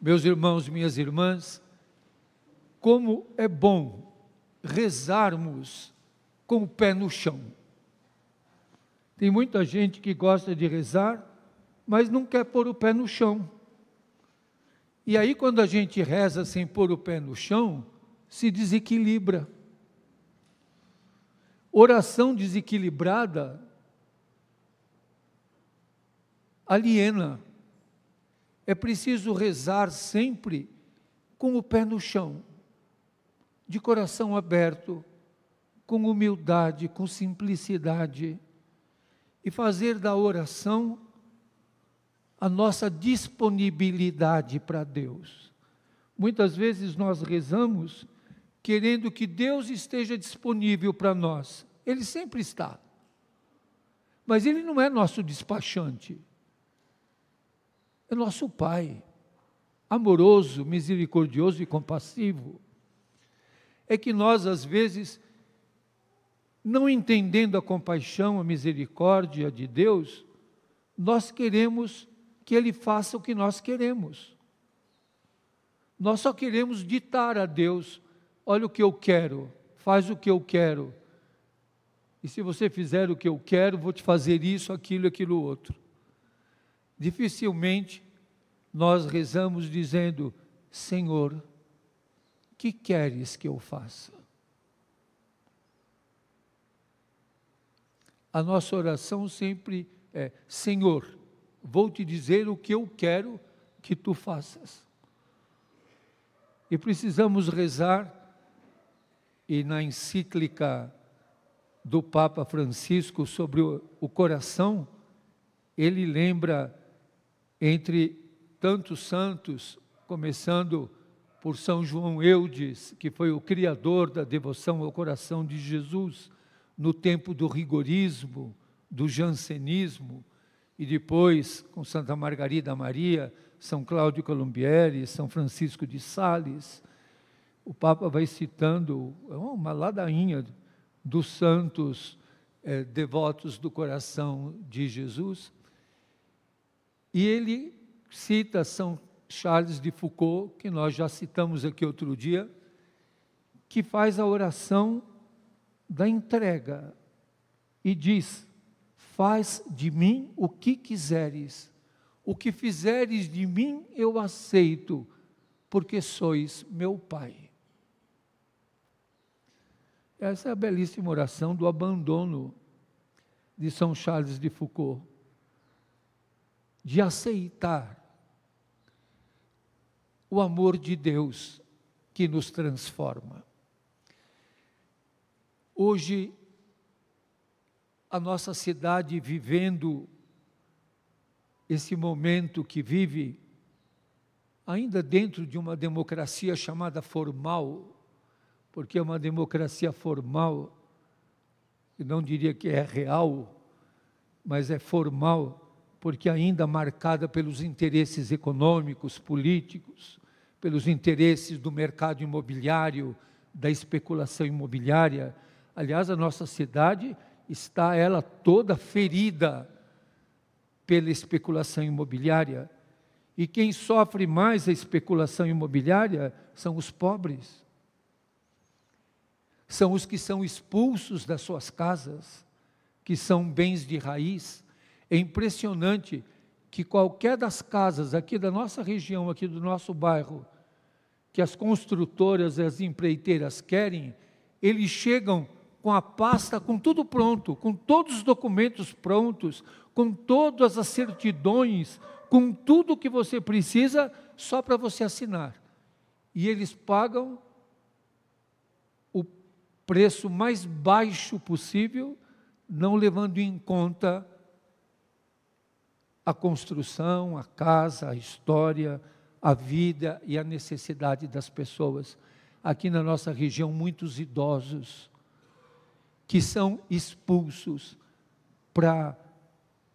Meus irmãos, minhas irmãs, como é bom rezarmos com o pé no chão. Tem muita gente que gosta de rezar, mas não quer pôr o pé no chão. E aí, quando a gente reza sem pôr o pé no chão, se desequilibra. Oração desequilibrada aliena é preciso rezar sempre com o pé no chão, de coração aberto, com humildade, com simplicidade, e fazer da oração a nossa disponibilidade para Deus. Muitas vezes nós rezamos querendo que Deus esteja disponível para nós. Ele sempre está. Mas ele não é nosso despachante é nosso Pai, amoroso, misericordioso e compassivo. É que nós, às vezes, não entendendo a compaixão, a misericórdia de Deus, nós queremos que Ele faça o que nós queremos. Nós só queremos ditar a Deus: olha o que eu quero, faz o que eu quero. E se você fizer o que eu quero, vou te fazer isso, aquilo, aquilo outro. Dificilmente nós rezamos dizendo: Senhor, que queres que eu faça? A nossa oração sempre é: Senhor, vou te dizer o que eu quero que tu faças. E precisamos rezar, e na encíclica do Papa Francisco sobre o, o coração, ele lembra entre tantos santos, começando por São João Eudes, que foi o criador da devoção ao coração de Jesus no tempo do rigorismo, do jansenismo, e depois com Santa Margarida Maria, São Cláudio Colombieri, São Francisco de Sales. O Papa vai citando é uma ladainha dos santos é, devotos do coração de Jesus e ele cita São Charles de Foucault, que nós já citamos aqui outro dia, que faz a oração da entrega e diz: Faz de mim o que quiseres, o que fizeres de mim eu aceito, porque sois meu Pai. Essa é a belíssima oração do abandono de São Charles de Foucault de aceitar o amor de Deus que nos transforma. Hoje, a nossa cidade vivendo esse momento que vive, ainda dentro de uma democracia chamada formal, porque é uma democracia formal, eu não diria que é real, mas é formal, porque ainda marcada pelos interesses econômicos, políticos, pelos interesses do mercado imobiliário, da especulação imobiliária. Aliás, a nossa cidade está ela toda ferida pela especulação imobiliária. E quem sofre mais a especulação imobiliária são os pobres. São os que são expulsos das suas casas, que são bens de raiz, é impressionante que qualquer das casas aqui da nossa região, aqui do nosso bairro, que as construtoras e as empreiteiras querem, eles chegam com a pasta, com tudo pronto, com todos os documentos prontos, com todas as certidões, com tudo que você precisa, só para você assinar. E eles pagam o preço mais baixo possível, não levando em conta a construção, a casa, a história, a vida e a necessidade das pessoas. Aqui na nossa região, muitos idosos que são expulsos para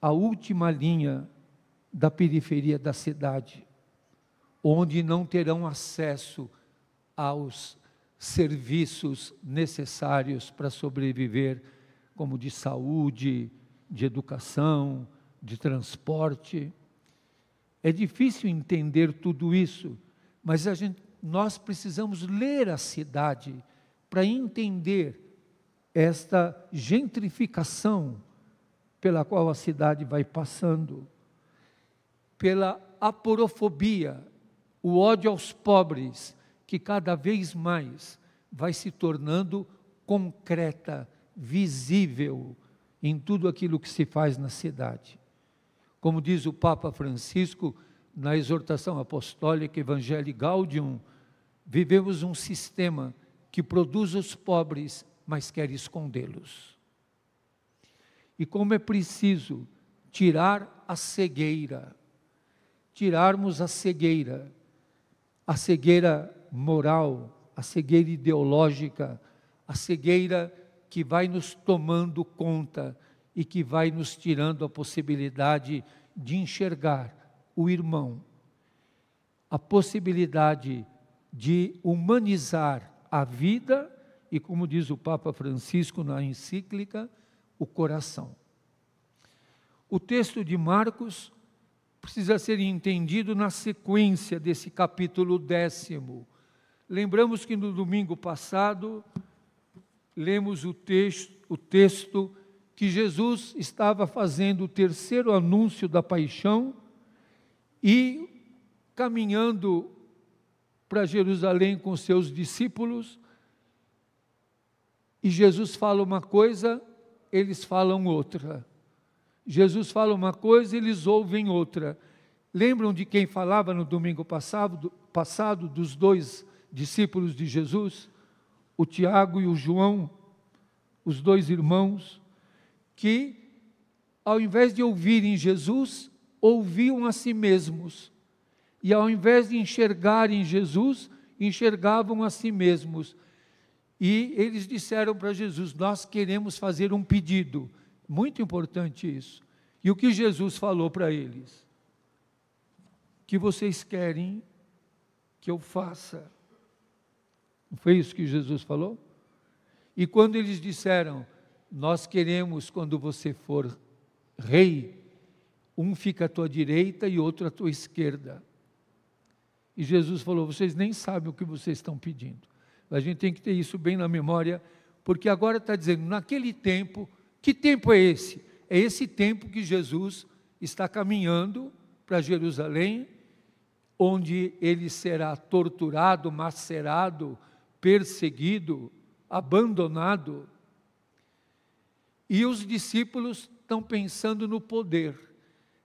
a última linha da periferia da cidade, onde não terão acesso aos serviços necessários para sobreviver, como de saúde, de educação, de transporte. É difícil entender tudo isso, mas a gente, nós precisamos ler a cidade para entender esta gentrificação pela qual a cidade vai passando, pela aporofobia, o ódio aos pobres, que cada vez mais vai se tornando concreta, visível em tudo aquilo que se faz na cidade. Como diz o Papa Francisco na exortação apostólica Evangelii Gaudium, vivemos um sistema que produz os pobres, mas quer escondê-los. E como é preciso tirar a cegueira, tirarmos a cegueira, a cegueira moral, a cegueira ideológica, a cegueira que vai nos tomando conta e que vai nos tirando a possibilidade de enxergar o irmão, a possibilidade de humanizar a vida e, como diz o Papa Francisco na encíclica, o coração. O texto de Marcos precisa ser entendido na sequência desse capítulo décimo. Lembramos que no domingo passado lemos o texto, o texto que Jesus estava fazendo o terceiro anúncio da paixão e caminhando para Jerusalém com seus discípulos. E Jesus fala uma coisa, eles falam outra. Jesus fala uma coisa, eles ouvem outra. Lembram de quem falava no domingo passado, passado dos dois discípulos de Jesus? O Tiago e o João, os dois irmãos que, ao invés de ouvirem Jesus, ouviam a si mesmos. E ao invés de enxergarem Jesus, enxergavam a si mesmos. E eles disseram para Jesus: Nós queremos fazer um pedido. Muito importante isso. E o que Jesus falou para eles? Que vocês querem que eu faça. Não foi isso que Jesus falou? E quando eles disseram: nós queremos, quando você for rei, um fica à tua direita e outro à tua esquerda. E Jesus falou: vocês nem sabem o que vocês estão pedindo. A gente tem que ter isso bem na memória, porque agora está dizendo, naquele tempo, que tempo é esse? É esse tempo que Jesus está caminhando para Jerusalém, onde ele será torturado, macerado, perseguido, abandonado. E os discípulos estão pensando no poder.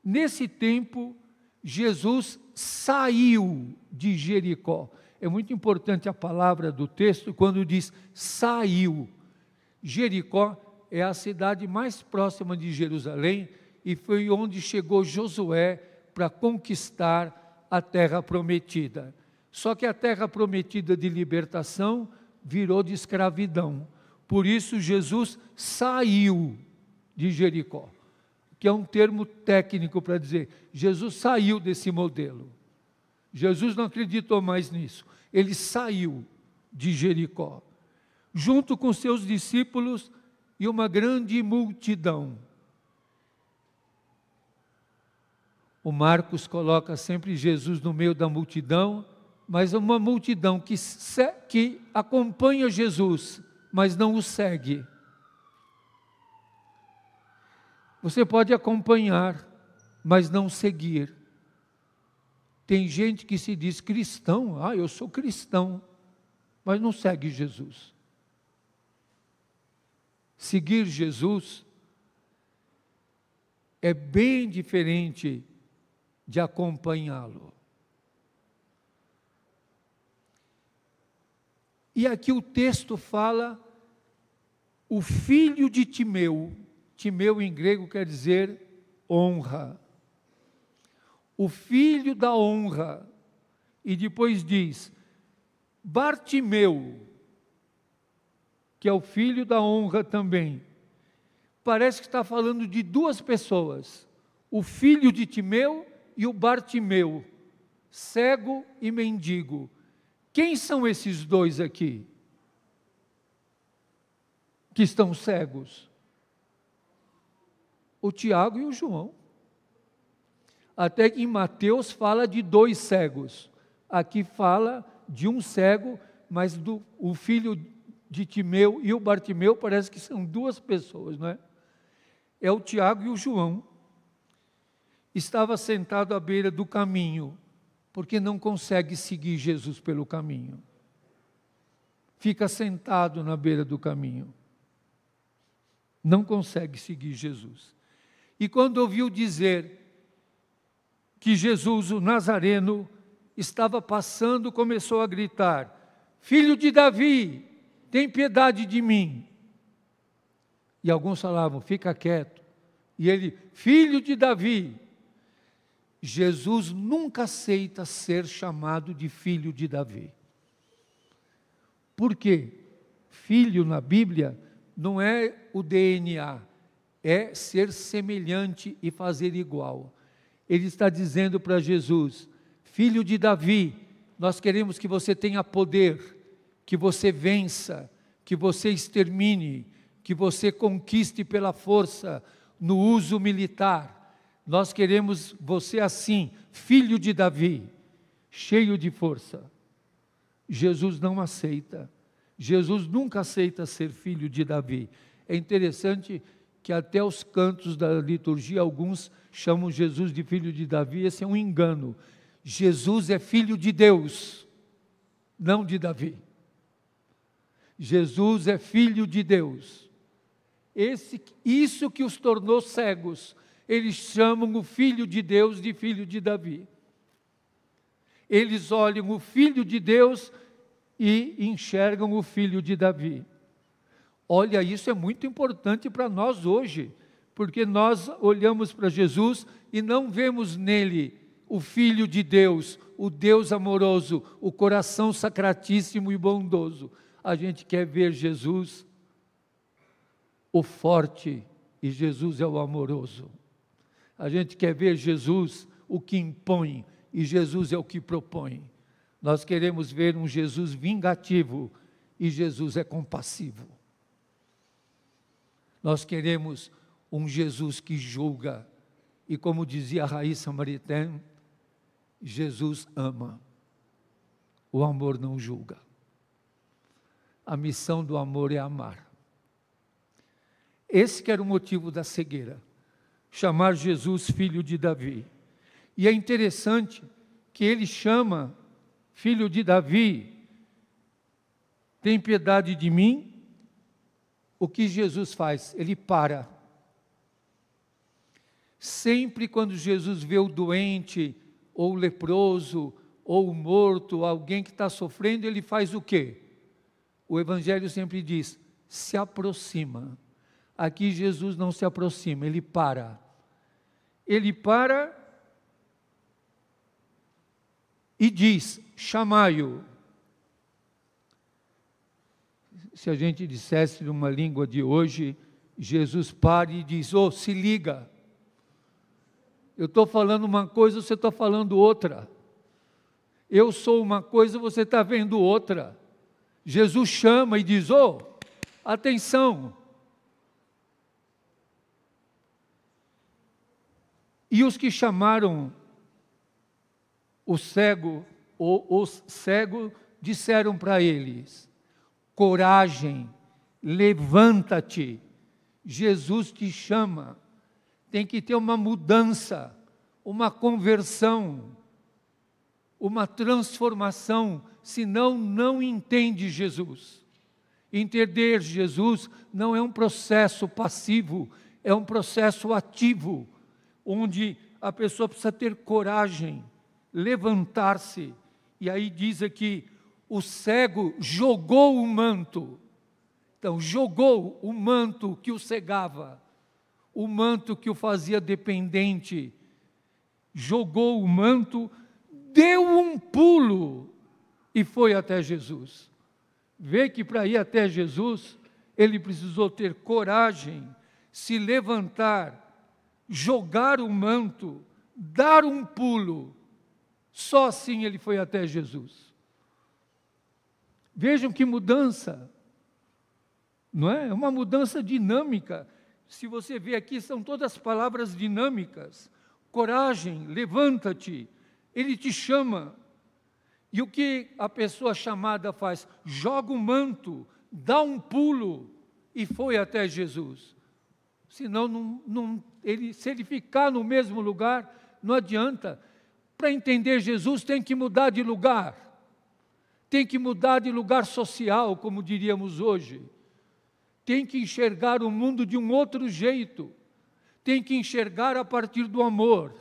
Nesse tempo, Jesus saiu de Jericó. É muito importante a palavra do texto quando diz saiu. Jericó é a cidade mais próxima de Jerusalém e foi onde chegou Josué para conquistar a terra prometida. Só que a terra prometida de libertação virou de escravidão. Por isso, Jesus saiu de Jericó, que é um termo técnico para dizer: Jesus saiu desse modelo. Jesus não acreditou mais nisso. Ele saiu de Jericó, junto com seus discípulos e uma grande multidão. O Marcos coloca sempre Jesus no meio da multidão, mas uma multidão que, que acompanha Jesus mas não o segue. Você pode acompanhar, mas não seguir. Tem gente que se diz cristão, ah, eu sou cristão, mas não segue Jesus. Seguir Jesus é bem diferente de acompanhá-lo. E aqui o texto fala o filho de Timeu. Timeu em grego quer dizer honra. O filho da honra. E depois diz: Bartimeu, que é o filho da honra também. Parece que está falando de duas pessoas: o filho de Timeu e o Bartimeu, cego e mendigo. Quem são esses dois aqui? Que estão cegos? O Tiago e o João. Até que em Mateus fala de dois cegos. Aqui fala de um cego, mas do, o filho de Timeu e o Bartimeu parece que são duas pessoas, não é? É o Tiago e o João. Estava sentado à beira do caminho porque não consegue seguir Jesus pelo caminho. Fica sentado na beira do caminho. Não consegue seguir Jesus. E quando ouviu dizer que Jesus, o Nazareno, estava passando, começou a gritar: Filho de Davi, tem piedade de mim. E alguns falavam: Fica quieto. E ele: Filho de Davi, Jesus nunca aceita ser chamado de filho de Davi. Por quê? Filho na Bíblia não é o DNA, é ser semelhante e fazer igual. Ele está dizendo para Jesus: Filho de Davi, nós queremos que você tenha poder, que você vença, que você extermine, que você conquiste pela força, no uso militar nós queremos você assim, filho de Davi, cheio de força. Jesus não aceita. Jesus nunca aceita ser filho de Davi. É interessante que até os cantos da liturgia, alguns chamam Jesus de filho de Davi, esse é um engano. Jesus é filho de Deus, não de Davi. Jesus é filho de Deus. Esse, isso que os tornou cegos eles chamam o filho de Deus de filho de Davi. Eles olham o filho de Deus e enxergam o filho de Davi. Olha, isso é muito importante para nós hoje, porque nós olhamos para Jesus e não vemos nele o Filho de Deus, o Deus amoroso, o coração sacratíssimo e bondoso. A gente quer ver Jesus, o forte, e Jesus é o amoroso. A gente quer ver Jesus o que impõe e Jesus é o que propõe. Nós queremos ver um Jesus vingativo e Jesus é compassivo. Nós queremos um Jesus que julga e, como dizia a raiz samaritana, Jesus ama. O amor não julga. A missão do amor é amar. Esse que era o motivo da cegueira chamar Jesus filho de Davi. E é interessante que ele chama filho de Davi, tem piedade de mim. O que Jesus faz? Ele para. Sempre quando Jesus vê o doente, ou o leproso, ou o morto, alguém que está sofrendo, ele faz o quê? O Evangelho sempre diz: se aproxima. Aqui Jesus não se aproxima, ele para. Ele para e diz: chamai-o. Se a gente dissesse numa língua de hoje, Jesus para e diz: oh, se liga. Eu estou falando uma coisa, você está falando outra. Eu sou uma coisa, você está vendo outra. Jesus chama e diz: oh, atenção, E os que chamaram o cego, ou os cegos, disseram para eles: coragem, levanta-te, Jesus te chama. Tem que ter uma mudança, uma conversão, uma transformação, senão não entende Jesus. Entender Jesus não é um processo passivo, é um processo ativo onde a pessoa precisa ter coragem, levantar-se. E aí diz aqui: o cego jogou o manto. Então, jogou o manto que o cegava, o manto que o fazia dependente. Jogou o manto, deu um pulo e foi até Jesus. Vê que para ir até Jesus, ele precisou ter coragem, se levantar, jogar o manto, dar um pulo. Só assim ele foi até Jesus. Vejam que mudança, não é? É uma mudança dinâmica. Se você vê aqui, são todas palavras dinâmicas. Coragem, levanta-te, ele te chama. E o que a pessoa chamada faz? Joga o manto, dá um pulo e foi até Jesus. Senão, não, não, ele, se ele ficar no mesmo lugar, não adianta. Para entender Jesus, tem que mudar de lugar. Tem que mudar de lugar social, como diríamos hoje. Tem que enxergar o mundo de um outro jeito. Tem que enxergar a partir do amor.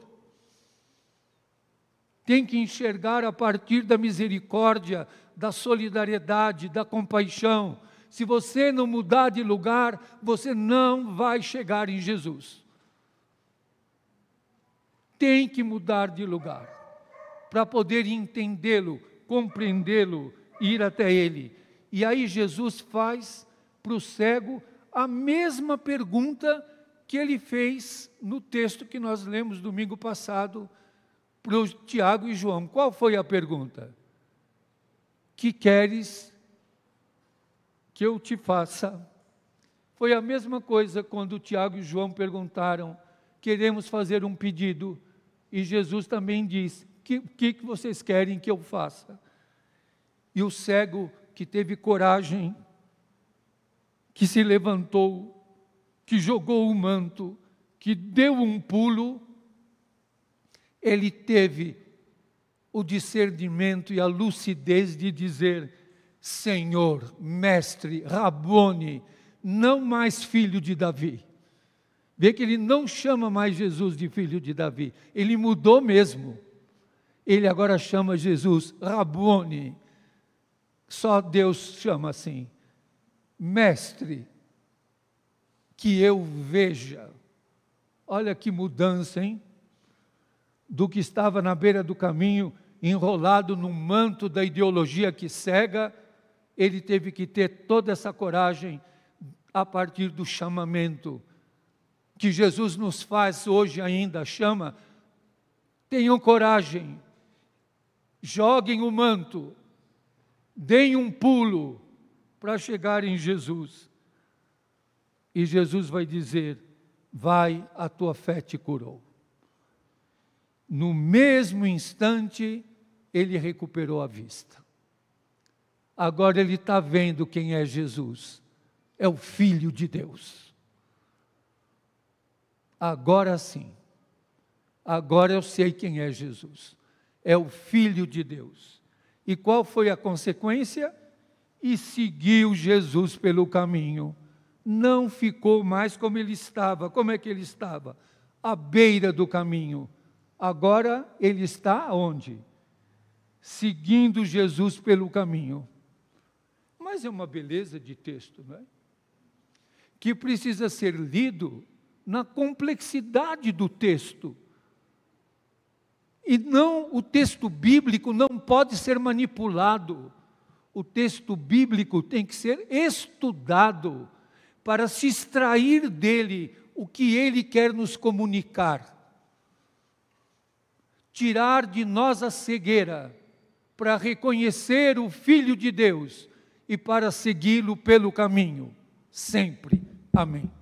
Tem que enxergar a partir da misericórdia, da solidariedade, da compaixão se você não mudar de lugar, você não vai chegar em Jesus. Tem que mudar de lugar para poder entendê-lo, compreendê-lo, ir até ele. E aí Jesus faz para o cego a mesma pergunta que ele fez no texto que nós lemos domingo passado para Tiago e João. Qual foi a pergunta? Que queres que eu te faça. Foi a mesma coisa quando Tiago e João perguntaram: queremos fazer um pedido. E Jesus também disse o que, que vocês querem que eu faça? E o cego que teve coragem, que se levantou, que jogou o manto, que deu um pulo, ele teve o discernimento e a lucidez de dizer: Senhor, Mestre, Rabone, não mais filho de Davi. Vê que ele não chama mais Jesus de filho de Davi, ele mudou mesmo. Ele agora chama Jesus Rabone. Só Deus chama assim, Mestre, que eu veja. Olha que mudança, hein? Do que estava na beira do caminho, enrolado no manto da ideologia que cega, ele teve que ter toda essa coragem a partir do chamamento que Jesus nos faz hoje ainda, chama. Tenham coragem, joguem o manto, deem um pulo para chegar em Jesus. E Jesus vai dizer: Vai, a tua fé te curou. No mesmo instante, ele recuperou a vista. Agora ele está vendo quem é Jesus. É o Filho de Deus. Agora sim. Agora eu sei quem é Jesus. É o Filho de Deus. E qual foi a consequência? E seguiu Jesus pelo caminho. Não ficou mais como ele estava. Como é que ele estava? À beira do caminho. Agora ele está onde? Seguindo Jesus pelo caminho mas é uma beleza de texto, não é? Que precisa ser lido na complexidade do texto. E não o texto bíblico não pode ser manipulado. O texto bíblico tem que ser estudado para se extrair dele o que ele quer nos comunicar. Tirar de nós a cegueira para reconhecer o Filho de Deus e para segui-lo pelo caminho, sempre. Amém.